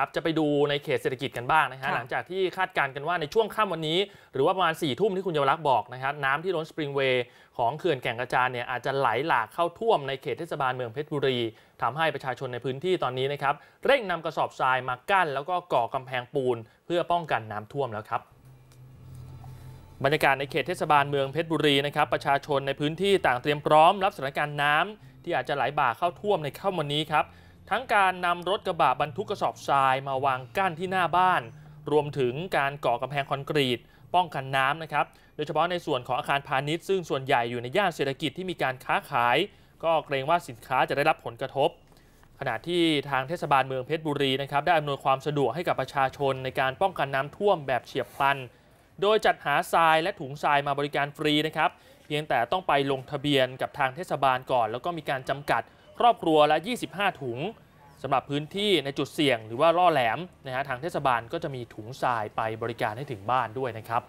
ครับจะไปดูในเขตเศรษฐกิจกันบ้างนะฮะหลังจากที่คาดการณ์กันว่าในช่วงค่ำวันนี้ หรือว่าประมาณ4ี่ทุ่มที่คุณเยวรักษ์บอกนะครับ น้ำที่ล้นสปริงเวย์ของเขื่อนแก่งกระจานเนี่ยอาจจะไหลหลากเข้าท่วมในเขตเทศบาลเมืองเพชรบุรี ทำให้ประชาชนในพื้นที่ตอนนี้นะครับ เร่งนำกระสอบทรายมากั้นแล้วก็ก่อกำแพงปูน เพื่อป้องกันน้ำท่วมแล้วครับ บรรยากาศในเขตเทศบาลเมืองเพชรบุรีนะครับประชาชนในพื้นที่ต่างเตรียมพร้อม รับสถานการณ์น้ำ ที่อาจจะไหลบ่าเข้าท่วมในค่ำวันนี้ครับทั้งการนำรถกระบะบรรทุกกระสอบทรายมาวางกั้นที่หน้าบ้าน รวมถึงการก่อกำแพงคอนกรีต ป้องกันน้ำนะครับ โดยเฉพาะในส่วนของอาคารพาณิชย์ ซึ่งส่วนใหญ่อยู่ในย่านเศรษฐกิจที่มีการค้าขาย ก็เกรงว่าสินค้าจะได้รับผลกระทบ ขณะที่ทางเทศบาลเมืองเพชรบุรีนะครับได้อำนวยความสะดวกให้กับประชาชนในการป้องกันน้ำท่วมแบบเฉียบพลัน โดยจัดหาทรายและถุงทรายมาบริการฟรีนะครับ เพียงแต่ต้องไปลงทะเบียนกับทางเทศบาลก่อน แล้วก็มีการจำกัดครอบครัวละ 25 ถุงสำหรับพื้นที่ในจุดเสี่ยงหรือว่าล่อแหลมนะฮะทางเทศบาลก็จะมีถุงทรายไปบริการให้ถึงบ้านด้วยนะครับ